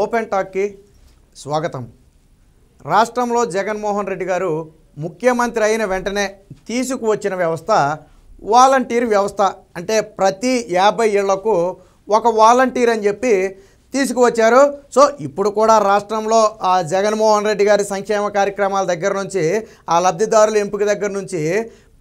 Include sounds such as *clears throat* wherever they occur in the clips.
open టాక్కి స్వాగతం రాష్ట్రంలో జగన్మోహన్ రెడ్డి గారు ముఖ్యమంత్రి అయిన వెంటనే తీసుకువచ్చిన వ్యవస్థ వాలంటీర్ వ్యవస్థ అంటే ప్రతి యాభై ఏళ్లకు ఒక వాలంటీర్ అని చెప్పి తీసుకువచ్చారు సో ఇప్పుడు కూడా రాష్ట్రంలో ఆ జగన్మోహన్ రెడ్డి గారి సంక్షేమ కార్యక్రమాల దగ్గర నుంచి ఆ లబ్ధిదారుల ఎంపిక దగ్గర నుంచి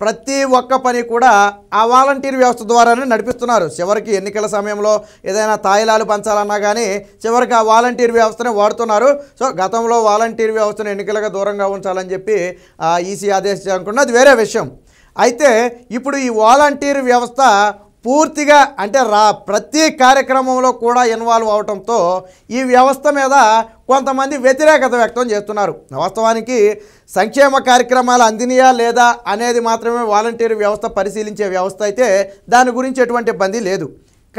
ప్రతి ఒక్క పని కూడా ఆ వాలంటీర్ వ్యవస్థ ద్వారానే నడిపిస్తున్నారు చివరికి ఎన్నికల సమయంలో ఏదైనా తాయిలాలు పంచాలన్నా కానీ చివరికి ఆ వాలంటీర్ వ్యవస్థనే వాడుతున్నారు సో గతంలో వాలంటీర్ వ్యవస్థను ఎన్నికలకు దూరంగా ఉంచాలని చెప్పి ఈసీ ఆదేశించకుండా అది వేరే విషయం అయితే ఇప్పుడు ఈ వాలంటీర్ వ్యవస్థ పూర్తిగా అంటే రా ప్రతి కార్యక్రమంలో కూడా ఇన్వాల్వ్ అవడంతో ఈ వ్యవస్థ మీద కొంతమంది వ్యతిరేకత వ్యక్తం చేస్తున్నారు వాస్తవానికి సంక్షేమ కార్యక్రమాలు అందినయా లేదా అనేది మాత్రమే వాలంటీర్ వ్యవస్థ పరిశీలించే వ్యవస్థ అయితే దాని గురించి ఎటువంటి ఇబ్బంది లేదు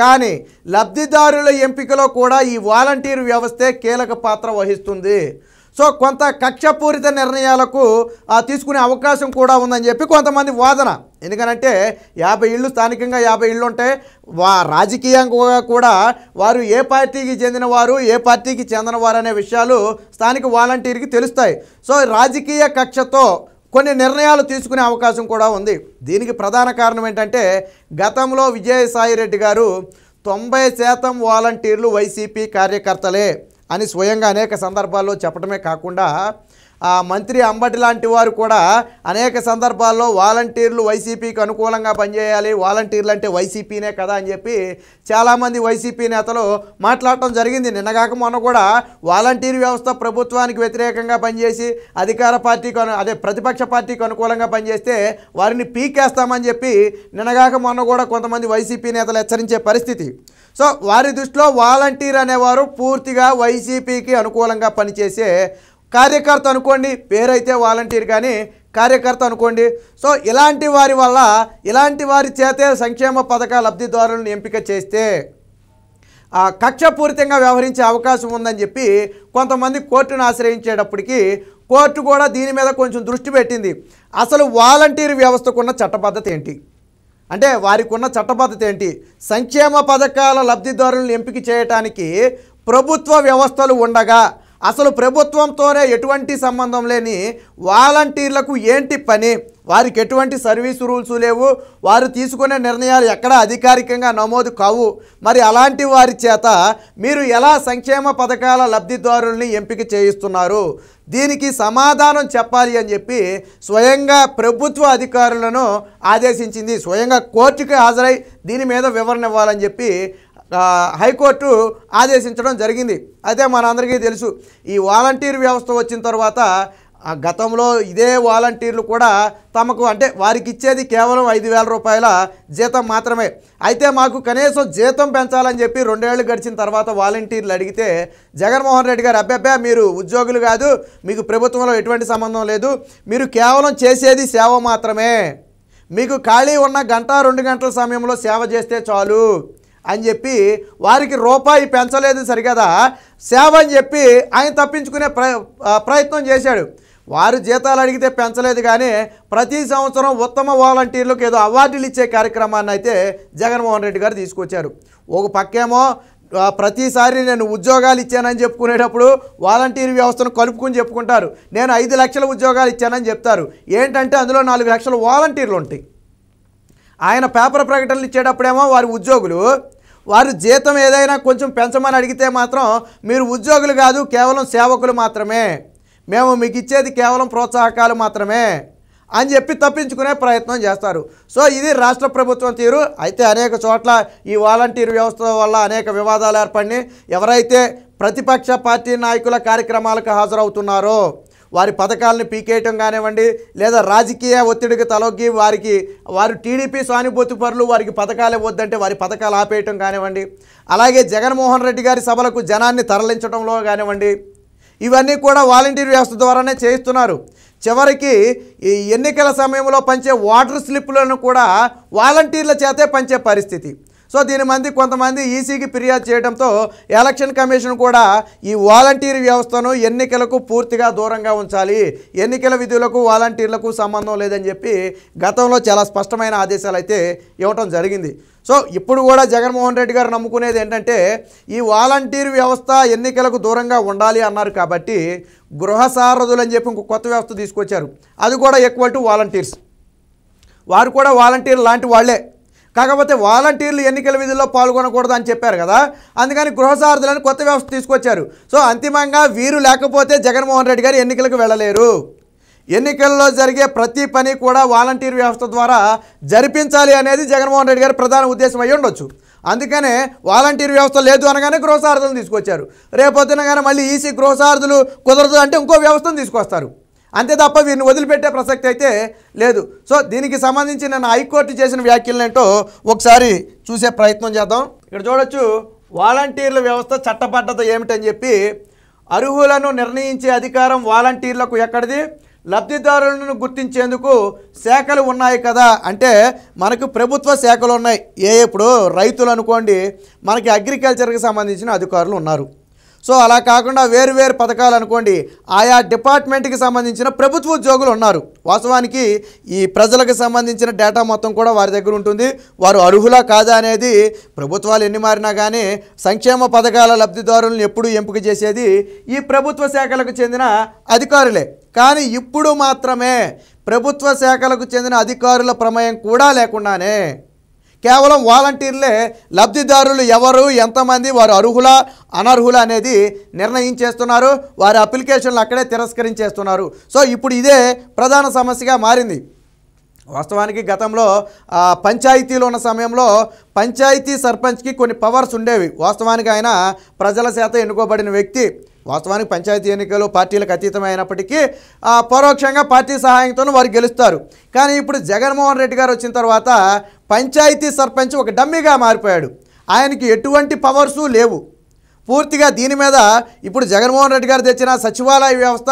కానీ లబ్ధిదారుల ఎంపికలో కూడా ఈ వాలంటీర్ వ్యవస్థే కీలక పాత్ర వహిస్తుంది సో కొంత కక్షపూరిత నిర్ణయాలకు తీసుకునే అవకాశం కూడా ఉందని చెప్పి కొంతమంది వాదన ఎందుకనంటే యాభై ఇళ్ళు స్థానికంగా యాభై ఇళ్ళు ఉంటే వా రాజకీయంగా కూడా వారు ఏ పార్టీకి చెందినవారు ఏ పార్టీకి చెందినవారు అనే విషయాలు స్థానిక వాలంటీర్కి తెలుస్తాయి సో రాజకీయ కక్షతో కొన్ని నిర్ణయాలు తీసుకునే అవకాశం కూడా ఉంది దీనికి ప్రధాన కారణం ఏంటంటే గతంలో విజయసాయిరెడ్డి గారు తొంభై శాతం వాలంటీర్లు వైసీపీ కార్యకర్తలే అని స్వయంగా అనేక సందర్భాల్లో చెప్పడమే కాకుండా మంత్రి అంబటి లాంటి వారు కూడా అనేక సందర్భాల్లో వాలంటీర్లు వైసీపీకి అనుకూలంగా పనిచేయాలి వాలంటీర్లు అంటే వైసీపీనే కదా అని చెప్పి చాలామంది వైసీపీ నేతలు మాట్లాడటం జరిగింది నిన్నగాక మొన్న కూడా వాలంటీర్ వ్యవస్థ ప్రభుత్వానికి వ్యతిరేకంగా పనిచేసి అధికార పార్టీకి అదే ప్రతిపక్ష పార్టీకి అనుకూలంగా పనిచేస్తే వారిని పీకేస్తామని చెప్పి నిన్నగాక మొన్న కూడా కొంతమంది వైసీపీ నేతలు హెచ్చరించే పరిస్థితి సో వారి దృష్టిలో వాలంటీర్ అనేవారు పూర్తిగా వైసీపీకి అనుకూలంగా పనిచేసే కార్యకర్త అనుకోండి పేరైతే వాలంటీర్ కానీ కార్యకర్త అనుకోండి సో ఇలాంటి వారి వల్ల ఇలాంటి వారి చేతే సంక్షేమ పథకాల లబ్ధిదారులను ఎంపిక చేస్తే పూరితంగా వ్యవహరించే అవకాశం ఉందని చెప్పి కొంతమంది కోర్టును ఆశ్రయించేటప్పటికీ కోర్టు కూడా దీని మీద కొంచెం దృష్టి పెట్టింది అసలు వాలంటీర్ వ్యవస్థకున్న చట్టబద్ధత ఏంటి అంటే వారికి ఉన్న చట్టబద్ధత ఏంటి సంక్షేమ పథకాల లబ్ధిదారులను ఎంపిక చేయటానికి ప్రభుత్వ వ్యవస్థలు ఉండగా అసలు ప్రభుత్వంతోనే ఎటువంటి సంబంధం లేని వాలంటీర్లకు ఏంటి పని వారికి ఎటువంటి సర్వీస్ రూల్స్ లేవు వారు తీసుకునే నిర్ణయాలు ఎక్కడ అధికారికంగా నమోదు కావు మరి అలాంటి వారి చేత మీరు ఎలా సంక్షేమ పథకాల లబ్ధిదారుల్ని ఎంపిక చేయిస్తున్నారు దీనికి సమాధానం చెప్పాలి అని చెప్పి స్వయంగా ప్రభుత్వ అధికారులను ఆదేశించింది స్వయంగా కోర్టుకి హాజరై దీని మీద వివరణ ఇవ్వాలని చెప్పి హైకోర్టు ఆదేశించడం జరిగింది అయితే మనందరికీ తెలుసు ఈ వాలంటీర్ వ్యవస్థ వచ్చిన తర్వాత గతంలో ఇదే వాలంటీర్లు కూడా తమకు అంటే వారికి ఇచ్చేది కేవలం ఐదు వేల రూపాయల జీతం మాత్రమే అయితే మాకు కనీసం జీతం పెంచాలని చెప్పి రెండేళ్లు గడిచిన తర్వాత వాలంటీర్లు అడిగితే జగన్మోహన్ రెడ్డి గారు అబ్బాబ్బా మీరు ఉద్యోగులు కాదు మీకు ప్రభుత్వంలో ఎటువంటి సంబంధం లేదు మీరు కేవలం చేసేది సేవ మాత్రమే మీకు ఖాళీ ఉన్న గంట రెండు గంటల సమయంలో సేవ చేస్తే చాలు అని చెప్పి వారికి రూపాయి పెంచలేదు సరికదా సేవ అని చెప్పి ఆయన తప్పించుకునే ప్రయత్నం చేశాడు వారు జీతాలు అడిగితే పెంచలేదు కానీ ప్రతి సంవత్సరం ఉత్తమ వాలంటీర్లకు ఏదో అవార్డులు ఇచ్చే కార్యక్రమాన్ని అయితే జగన్మోహన్ రెడ్డి గారు తీసుకొచ్చారు ఒక పక్కేమో ప్రతిసారి నేను ఉద్యోగాలు ఇచ్చానని చెప్పుకునేటప్పుడు వాలంటీర్ వ్యవస్థను కలుపుకుని చెప్పుకుంటారు నేను ఐదు లక్షల ఉద్యోగాలు ఇచ్చానని చెప్తారు ఏంటంటే అందులో నాలుగు లక్షల వాలంటీర్లు ఉంటాయి ఆయన పేపర్ ప్రకటనలు ఇచ్చేటప్పుడేమో వారి ఉద్యోగులు వారు జీతం ఏదైనా కొంచెం పెంచమని అడిగితే మాత్రం మీరు ఉద్యోగులు కాదు కేవలం సేవకులు మాత్రమే మేము మీకు ఇచ్చేది కేవలం ప్రోత్సాహకాలు మాత్రమే అని చెప్పి తప్పించుకునే ప్రయత్నం చేస్తారు సో ఇది రాష్ట్ర ప్రభుత్వం తీరు అయితే అనేక చోట్ల ఈ వాలంటీర్ వ్యవస్థ వల్ల అనేక వివాదాలు ఏర్పడి ఎవరైతే ప్రతిపక్ష పార్టీ నాయకుల కార్యక్రమాలకు హాజరవుతున్నారో వారి పథకాలను పీకేయటం కానివ్వండి లేదా రాజకీయ ఒత్తిడికి తలొగ్గి వారికి వారు టీడీపీ సానుభూతి పరులు వారికి పథకాలు ఇవ్వద్దంటే వారి పథకాలు ఆపేయటం కానివ్వండి అలాగే జగన్మోహన్ రెడ్డి గారి సభలకు జనాన్ని తరలించడంలో కానివ్వండి ఇవన్నీ కూడా వాలంటీర్ వ్యవస్థ ద్వారానే చేయిస్తున్నారు చివరికి ఈ ఎన్నికల సమయంలో పంచే వాటర్ స్లిప్లను కూడా వాలంటీర్ల చేతే పంచే పరిస్థితి సో దీని మంది కొంతమంది ఈసీకి ఫిర్యాదు చేయడంతో ఎలక్షన్ కమిషన్ కూడా ఈ వాలంటీర్ వ్యవస్థను ఎన్నికలకు పూర్తిగా దూరంగా ఉంచాలి ఎన్నికల విధులకు వాలంటీర్లకు సంబంధం లేదని చెప్పి గతంలో చాలా స్పష్టమైన ఆదేశాలు అయితే ఇవ్వటం జరిగింది సో ఇప్పుడు కూడా జగన్మోహన్ రెడ్డి గారు నమ్ముకునేది ఏంటంటే ఈ వాలంటీర్ వ్యవస్థ ఎన్నికలకు దూరంగా ఉండాలి అన్నారు కాబట్టి గృహ సారథులు అని చెప్పి ఇంకో కొత్త వ్యవస్థ తీసుకొచ్చారు అది కూడా ఈక్వల్ టు వాలంటీర్స్ వారు కూడా వాలంటీర్ లాంటి వాళ్లే కాకపోతే వాలంటీర్లు ఎన్నికల విధుల్లో పాల్గొనకూడదు అని చెప్పారు కదా అందుకని గృహసారథులను కొత్త వ్యవస్థ తీసుకొచ్చారు సో అంతిమంగా వీరు లేకపోతే జగన్మోహన్ రెడ్డి గారు ఎన్నికలకు వెళ్ళలేరు ఎన్నికల్లో జరిగే ప్రతి పని కూడా వాలంటీర్ వ్యవస్థ ద్వారా జరిపించాలి అనేది జగన్మోహన్ రెడ్డి గారి ప్రధాన ఉద్దేశం అయి ఉండొచ్చు అందుకనే వాలంటీర్ వ్యవస్థ లేదు అనగానే గృహసారథులను తీసుకొచ్చారు రేపొద్దున కానీ మళ్ళీ ఈసీ గృహసారథులు కుదరదు అంటే ఇంకో వ్యవస్థను తీసుకొస్తారు అంతే తప్ప వీరిని వదిలిపెట్టే ప్రసక్తి అయితే లేదు సో దీనికి సంబంధించి నేను హైకోర్టు చేసిన ఏంటో ఒకసారి చూసే ప్రయత్నం చేద్దాం ఇక్కడ చూడొచ్చు వాలంటీర్ల వ్యవస్థ చట్టబద్ధత ఏమిటని చెప్పి అర్హులను నిర్ణయించే అధికారం వాలంటీర్లకు ఎక్కడిది లబ్ధిదారులను గుర్తించేందుకు శాఖలు ఉన్నాయి కదా అంటే మనకు ప్రభుత్వ శాఖలు ఉన్నాయి ఏ ఇప్పుడు రైతులు అనుకోండి మనకి అగ్రికల్చర్కి సంబంధించిన అధికారులు ఉన్నారు సో అలా కాకుండా వేరు పథకాలు అనుకోండి ఆయా డిపార్ట్మెంట్కి సంబంధించిన ప్రభుత్వ ఉద్యోగులు ఉన్నారు వాస్తవానికి ఈ ప్రజలకు సంబంధించిన డేటా మొత్తం కూడా వారి దగ్గర ఉంటుంది వారు అర్హులా కాదా అనేది ప్రభుత్వాలు ఎన్ని మారినా కానీ సంక్షేమ పథకాల లబ్ధిదారులను ఎప్పుడు ఎంపిక చేసేది ఈ ప్రభుత్వ శాఖలకు చెందిన అధికారులే కానీ ఇప్పుడు మాత్రమే ప్రభుత్వ శాఖలకు చెందిన అధికారుల ప్రమేయం కూడా లేకుండానే కేవలం వాలంటీర్లే లబ్ధిదారులు ఎవరు ఎంతమంది వారు అర్హుల అనర్హుల అనేది నిర్ణయించేస్తున్నారు వారి అప్లికేషన్లు అక్కడే తిరస్కరించేస్తున్నారు సో ఇప్పుడు ఇదే ప్రధాన సమస్యగా మారింది వాస్తవానికి గతంలో పంచాయతీలో ఉన్న సమయంలో పంచాయతీ సర్పంచ్కి కొన్ని పవర్స్ ఉండేవి వాస్తవానికి ఆయన ప్రజల చేత ఎన్నుకోబడిన వ్యక్తి వాస్తవానికి పంచాయతీ ఎన్నికలు పార్టీలకు అతీతమైనప్పటికీ పరోక్షంగా పార్టీ సహాయంతో వారు గెలుస్తారు కానీ ఇప్పుడు జగన్మోహన్ రెడ్డి గారు వచ్చిన తర్వాత పంచాయతీ సర్పంచ్ ఒక డమ్మిగా మారిపోయాడు ఆయనకి ఎటువంటి పవర్సు లేవు పూర్తిగా దీని మీద ఇప్పుడు జగన్మోహన్ రెడ్డి గారు తెచ్చిన సచివాలయ వ్యవస్థ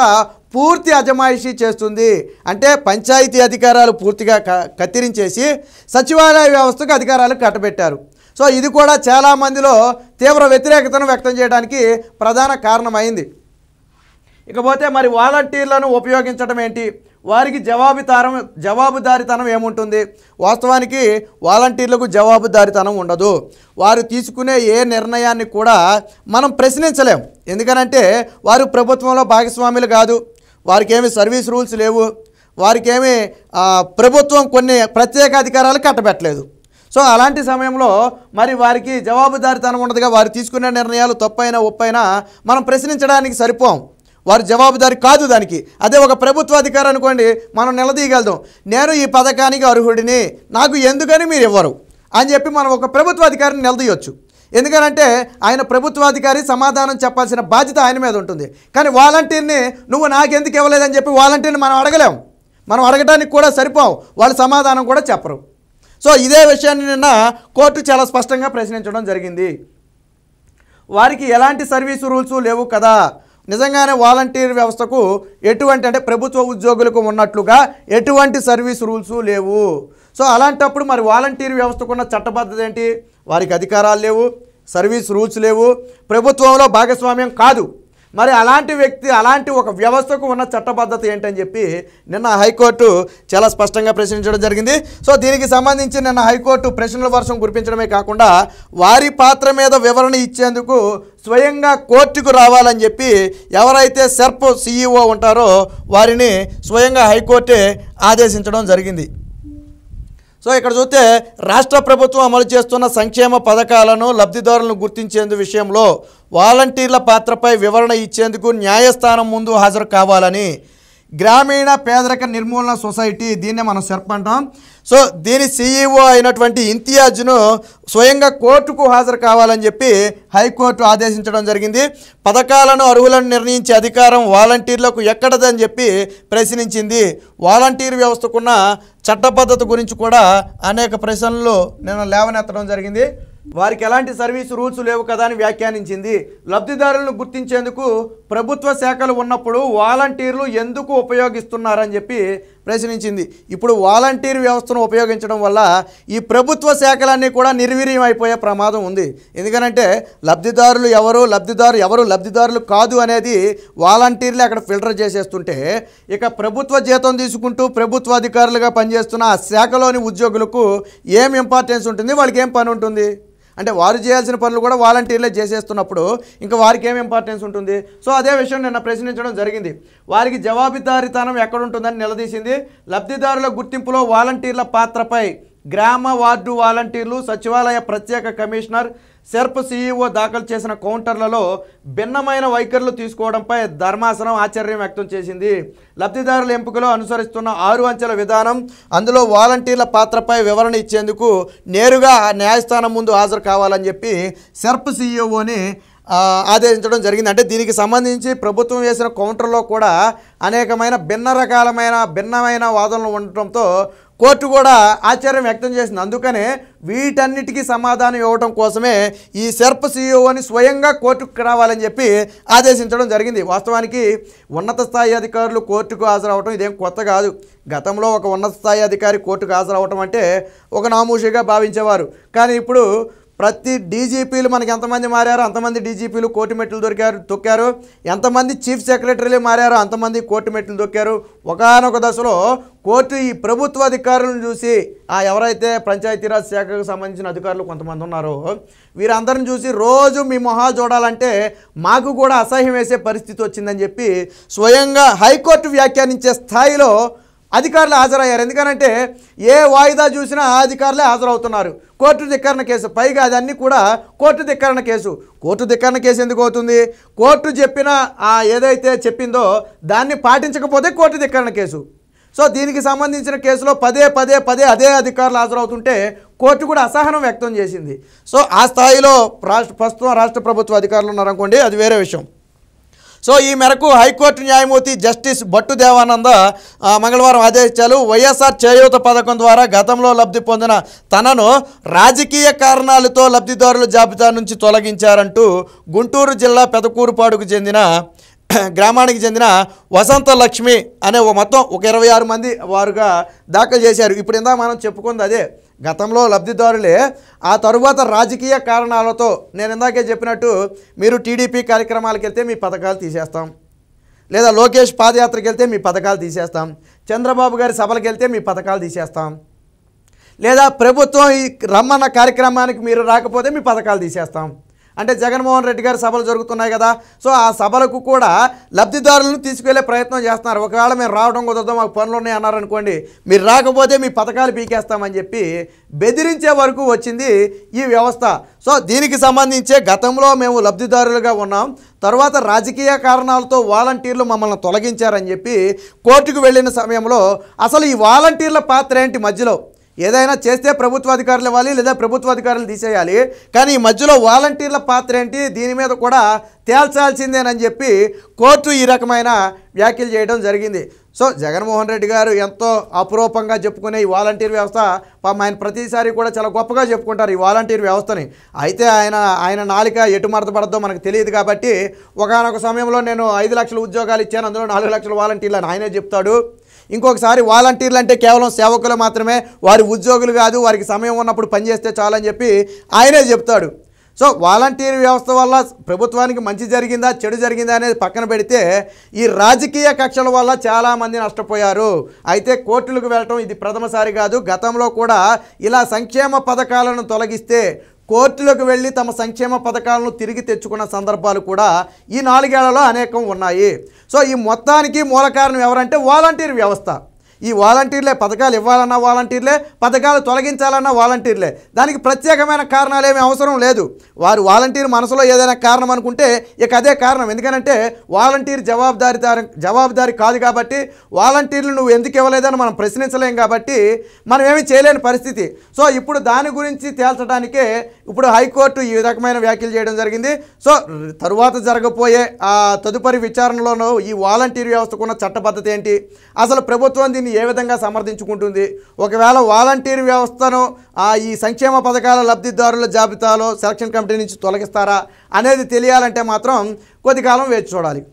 పూర్తి అజమాయిషీ చేస్తుంది అంటే పంచాయతీ అధికారాలు పూర్తిగా కత్తిరించేసి సచివాలయ వ్యవస్థకు అధికారాలు కట్టబెట్టారు సో ఇది కూడా చాలామందిలో తీవ్ర వ్యతిరేకతను వ్యక్తం చేయడానికి ప్రధాన కారణమైంది ఇకపోతే మరి వాలంటీర్లను ఉపయోగించడం ఏంటి వారికి జవాబుదారం జవాబుదారితనం ఏముంటుంది వాస్తవానికి వాలంటీర్లకు జవాబుదారితనం ఉండదు వారు తీసుకునే ఏ నిర్ణయాన్ని కూడా మనం ప్రశ్నించలేం ఎందుకనంటే వారు ప్రభుత్వంలో భాగస్వాములు కాదు వారికి ఏమి సర్వీస్ రూల్స్ లేవు వారికేమి ప్రభుత్వం కొన్ని ప్రత్యేక అధికారాలు కట్టబెట్టలేదు సో అలాంటి సమయంలో మరి వారికి జవాబుదారితనం ఉండదుగా వారు తీసుకునే నిర్ణయాలు తప్పైనా ఒప్పైనా మనం ప్రశ్నించడానికి సరిపోం వారు జవాబుదారి కాదు దానికి అదే ఒక ప్రభుత్వ అధికారి అనుకోండి మనం నిలదీయగలుగుతాం నేను ఈ పథకానికి అర్హుడిని నాకు ఎందుకని మీరు ఇవ్వరు అని చెప్పి మనం ఒక ప్రభుత్వ అధికారిని నిలదీయొచ్చు ఎందుకనంటే ఆయన ప్రభుత్వాధికారి సమాధానం చెప్పాల్సిన బాధ్యత ఆయన మీద ఉంటుంది కానీ వాలంటీర్ని నువ్వు నాకెందుకు ఇవ్వలేదని చెప్పి వాలంటీర్ని మనం అడగలేం మనం అడగడానికి కూడా సరిపోవు వాళ్ళు సమాధానం కూడా చెప్పరు సో ఇదే విషయాన్ని నిన్న కోర్టు చాలా స్పష్టంగా ప్రశ్నించడం జరిగింది వారికి ఎలాంటి సర్వీసు రూల్స్ లేవు కదా నిజంగానే వాలంటీర్ వ్యవస్థకు ఎటువంటి అంటే ప్రభుత్వ ఉద్యోగులకు ఉన్నట్లుగా ఎటువంటి సర్వీస్ రూల్స్ లేవు సో అలాంటప్పుడు మరి వాలంటీర్ వ్యవస్థకు ఉన్న చట్టబద్ధత ఏంటి వారికి అధికారాలు లేవు సర్వీస్ రూల్స్ లేవు ప్రభుత్వంలో భాగస్వామ్యం కాదు మరి అలాంటి వ్యక్తి అలాంటి ఒక వ్యవస్థకు ఉన్న చట్టబద్ధత ఏంటని చెప్పి నిన్న హైకోర్టు చాలా స్పష్టంగా ప్రశ్నించడం జరిగింది సో దీనికి సంబంధించి నిన్న హైకోర్టు ప్రశ్నల వర్షం కురిపించడమే కాకుండా వారి పాత్ర మీద వివరణ ఇచ్చేందుకు స్వయంగా కోర్టుకు రావాలని చెప్పి ఎవరైతే సెర్ప్ సీఈఓ ఉంటారో వారిని స్వయంగా హైకోర్టే ఆదేశించడం జరిగింది సో ఇక్కడ చూస్తే రాష్ట్ర ప్రభుత్వం అమలు చేస్తున్న సంక్షేమ పథకాలను లబ్ధిదారులను గుర్తించేందు విషయంలో వాలంటీర్ల పాత్రపై వివరణ ఇచ్చేందుకు న్యాయస్థానం ముందు హాజరు కావాలని గ్రామీణ పేదరిక నిర్మూలన సొసైటీ దీన్నే మనం సెర్పంటాం సో దీని సీఈఓ e అయినటువంటి ఇంతియాజ్ను స్వయంగా కోర్టుకు హాజరు కావాలని చెప్పి హైకోర్టు ఆదేశించడం జరిగింది పథకాలను అర్హులను నిర్ణయించే అధికారం వాలంటీర్లకు ఎక్కడదని చెప్పి ప్రశ్నించింది వాలంటీర్ వ్యవస్థకున్న చట్టబద్ధత గురించి కూడా అనేక ప్రశ్నలు నేను లేవనెత్తడం జరిగింది వారికి ఎలాంటి సర్వీసు రూల్స్ లేవు కదా అని వ్యాఖ్యానించింది లబ్ధిదారులను గుర్తించేందుకు ప్రభుత్వ శాఖలు ఉన్నప్పుడు వాలంటీర్లు ఎందుకు ఉపయోగిస్తున్నారని చెప్పి ప్రశ్నించింది ఇప్పుడు వాలంటీర్ వ్యవస్థను ఉపయోగించడం వల్ల ఈ ప్రభుత్వ శాఖలన్నీ కూడా నిర్వీర్యం అయిపోయే ప్రమాదం ఉంది ఎందుకనంటే లబ్ధిదారులు ఎవరు లబ్ధిదారు ఎవరు లబ్ధిదారులు కాదు అనేది వాలంటీర్లు అక్కడ ఫిల్టర్ చేసేస్తుంటే ఇక ప్రభుత్వ జీతం తీసుకుంటూ ప్రభుత్వ అధికారులుగా పనిచేస్తున్న ఆ శాఖలోని ఉద్యోగులకు ఏం ఇంపార్టెన్స్ ఉంటుంది వాళ్ళకి ఏం పని ఉంటుంది అంటే వారు చేయాల్సిన పనులు కూడా వాలంటీర్లే చేసేస్తున్నప్పుడు ఇంకా వారికి ఏం ఇంపార్టెన్స్ ఉంటుంది సో అదే విషయం నిన్న ప్రశ్నించడం జరిగింది వారికి జవాబుదారితనం ఎక్కడుంటుందని నిలదీసింది లబ్ధిదారుల గుర్తింపులో వాలంటీర్ల పాత్రపై గ్రామ వార్డు వాలంటీర్లు సచివాలయ ప్రత్యేక కమిషనర్ సెర్ప్ సీఈఓ దాఖలు చేసిన కౌంటర్లలో భిన్నమైన వైఖరులు తీసుకోవడంపై ధర్మాసనం ఆశ్చర్యం వ్యక్తం చేసింది లబ్ధిదారుల ఎంపికలో అనుసరిస్తున్న ఆరు అంచెల విధానం అందులో వాలంటీర్ల పాత్రపై వివరణ ఇచ్చేందుకు నేరుగా న్యాయస్థానం ముందు హాజరు కావాలని చెప్పి సెర్ప్ సీఈఓని ఆదేశించడం జరిగింది అంటే దీనికి సంబంధించి ప్రభుత్వం వేసిన కౌంటర్లో కూడా అనేకమైన భిన్న రకాలమైన భిన్నమైన వాదనలు ఉండటంతో కోర్టు కూడా ఆశ్చర్యం వ్యక్తం చేసింది అందుకనే వీటన్నిటికీ సమాధానం ఇవ్వడం కోసమే ఈ సెర్ప్ సిఇఓని స్వయంగా కోర్టుకు రావాలని చెప్పి ఆదేశించడం జరిగింది వాస్తవానికి ఉన్నత స్థాయి అధికారులు కోర్టుకు హాజరవడం ఇదేం కొత్త కాదు గతంలో ఒక ఉన్నత స్థాయి అధికారి కోర్టుకు హాజరవటం అంటే ఒక నామూషిగా భావించేవారు కానీ ఇప్పుడు ప్రతి డీజీపీలు మనకి ఎంతమంది మారారు అంతమంది డీజీపీలు కోటి మెట్లు దొరికారు తొక్కారు ఎంతమంది చీఫ్ సెక్రటరీలు మారారు అంతమంది కోటి మెట్లు దొక్కారు ఒకనొక దశలో కోర్టు ఈ ప్రభుత్వ అధికారులను చూసి ఆ ఎవరైతే పంచాయతీరాజ్ శాఖకు సంబంధించిన అధికారులు కొంతమంది ఉన్నారో వీరందరిని చూసి రోజు మీ మొహా చూడాలంటే మాకు కూడా అసహ్యం వేసే పరిస్థితి వచ్చిందని చెప్పి స్వయంగా హైకోర్టు వ్యాఖ్యానించే స్థాయిలో అధికారులు హాజరయ్యారు ఎందుకనంటే ఏ వాయిదా చూసినా ఆ అధికారులే హాజరవుతున్నారు కోర్టు ధిక్కరణ కేసు పైగా అదన్నీ కూడా కోర్టు ధిక్కరణ కేసు కోర్టు ధిక్కరణ కేసు ఎందుకు అవుతుంది కోర్టు చెప్పిన ఆ ఏదైతే చెప్పిందో దాన్ని పాటించకపోతే కోర్టు ధిక్కరణ కేసు సో దీనికి సంబంధించిన కేసులో పదే పదే పదే అదే అధికారులు హాజరవుతుంటే కోర్టు కూడా అసహనం వ్యక్తం చేసింది సో ఆ స్థాయిలో రాష్ట్ర ప్రస్తుతం రాష్ట్ర ప్రభుత్వ అధికారులు ఉన్నారనుకోండి అది వేరే విషయం సో ఈ మేరకు హైకోర్టు న్యాయమూర్తి జస్టిస్ భట్టు దేవానంద మంగళవారం ఆదేశాలు వైఎస్ఆర్ చేయూత పథకం ద్వారా గతంలో లబ్ధి పొందిన తనను రాజకీయ కారణాలతో లబ్ధిదారుల జాబితా నుంచి తొలగించారంటూ గుంటూరు జిల్లా పెదకూరుపాడుకు చెందిన *clears throat* గ్రామానికి చెందిన వసంత లక్ష్మి అనే మొత్తం ఒక ఇరవై మంది వారుగా దాఖలు చేశారు ఇప్పుడు ఇందా మనం చెప్పుకుంది అదే గతంలో లబ్ధిదారులే ఆ తరువాత రాజకీయ కారణాలతో నేను ఇందాకే చెప్పినట్టు మీరు టీడీపీ కార్యక్రమాలకు వెళ్తే మీ పథకాలు తీసేస్తాం లేదా లోకేష్ పాదయాత్రకి వెళ్తే మీ పథకాలు తీసేస్తాం చంద్రబాబు గారి సభలకు వెళ్తే మీ పథకాలు తీసేస్తాం లేదా ప్రభుత్వం ఈ రమ్మన్న కార్యక్రమానికి మీరు రాకపోతే మీ పథకాలు తీసేస్తాం అంటే జగన్మోహన్ రెడ్డి గారి సభలు జరుగుతున్నాయి కదా సో ఆ సభలకు కూడా లబ్ధిదారులను తీసుకెళ్లే ప్రయత్నం చేస్తున్నారు ఒకవేళ మేము రావడం కుదరదు మాకు పనులు ఉన్నాయి అన్నారనుకోండి మీరు రాకపోతే మీ పథకాలు పీకేస్తామని చెప్పి బెదిరించే వరకు వచ్చింది ఈ వ్యవస్థ సో దీనికి సంబంధించే గతంలో మేము లబ్ధిదారులుగా ఉన్నాం తర్వాత రాజకీయ కారణాలతో వాలంటీర్లు మమ్మల్ని తొలగించారని చెప్పి కోర్టుకు వెళ్ళిన సమయంలో అసలు ఈ వాలంటీర్ల పాత్ర ఏంటి మధ్యలో ఏదైనా చేస్తే ప్రభుత్వ అధికారులు ఇవ్వాలి లేదా ప్రభుత్వాధికారులు తీసేయాలి కానీ ఈ మధ్యలో వాలంటీర్ల పాత్ర ఏంటి దీని మీద కూడా తేల్చాల్సిందేనని చెప్పి కోర్టు ఈ రకమైన వ్యాఖ్యలు చేయడం జరిగింది సో జగన్మోహన్ రెడ్డి గారు ఎంతో అపురూపంగా చెప్పుకునే ఈ వాలంటీర్ వ్యవస్థ పాపం ఆయన ప్రతిసారి కూడా చాలా గొప్పగా చెప్పుకుంటారు ఈ వాలంటీర్ వ్యవస్థని అయితే ఆయన ఆయన నాలిక ఎటు మరతపడద్దో మనకు తెలియదు కాబట్టి ఒకనొక సమయంలో నేను ఐదు లక్షల ఉద్యోగాలు ఇచ్చాను అందులో నాలుగు లక్షల వాలంటీర్లు ఆయనే చెప్తాడు ఇంకొకసారి వాలంటీర్లు అంటే కేవలం సేవకులు మాత్రమే వారి ఉద్యోగులు కాదు వారికి సమయం ఉన్నప్పుడు పనిచేస్తే చాలని చెప్పి ఆయనే చెప్తాడు సో వాలంటీర్ వ్యవస్థ వల్ల ప్రభుత్వానికి మంచి జరిగిందా చెడు జరిగిందా అనేది పక్కన పెడితే ఈ రాజకీయ కక్షల వల్ల చాలామంది నష్టపోయారు అయితే కోర్టులకు వెళ్ళటం ఇది ప్రథమసారి కాదు గతంలో కూడా ఇలా సంక్షేమ పథకాలను తొలగిస్తే కోర్టులోకి వెళ్ళి తమ సంక్షేమ పథకాలను తిరిగి తెచ్చుకున్న సందర్భాలు కూడా ఈ నాలుగేళ్లలో అనేకం ఉన్నాయి సో ఈ మొత్తానికి మూల కారణం ఎవరంటే వాలంటీర్ వ్యవస్థ ఈ వాలంటీర్లే పథకాలు ఇవ్వాలన్నా వాలంటీర్లే పథకాలు తొలగించాలన్నా వాలంటీర్లే దానికి ప్రత్యేకమైన కారణాలు ఏమీ అవసరం లేదు వారు వాలంటీర్ మనసులో ఏదైనా కారణం అనుకుంటే ఇక అదే కారణం ఎందుకనంటే వాలంటీర్ జవాబారి జవాబుదారి కాదు కాబట్టి వాలంటీర్లు నువ్వు ఎందుకు ఇవ్వలేదని మనం ప్రశ్నించలేం కాబట్టి మనం ఏమీ చేయలేని పరిస్థితి సో ఇప్పుడు దాని గురించి తేల్చడానికే ఇప్పుడు హైకోర్టు ఈ రకమైన వ్యాఖ్యలు చేయడం జరిగింది సో తరువాత జరగబోయే తదుపరి విచారణలోనూ ఈ వాలంటీర్ వ్యవస్థకున్న చట్టబద్ధత ఏంటి అసలు ప్రభుత్వం దీన్ని ఉంటుంది ఏ విధంగా సమర్థించుకుంటుంది ఒకవేళ వాలంటీర్ వ్యవస్థను ఈ సంక్షేమ పథకాల లబ్ధిదారుల జాబితాలో సెలక్షన్ కమిటీ నుంచి తొలగిస్తారా అనేది తెలియాలంటే మాత్రం కొద్ది కాలం వేచి చూడాలి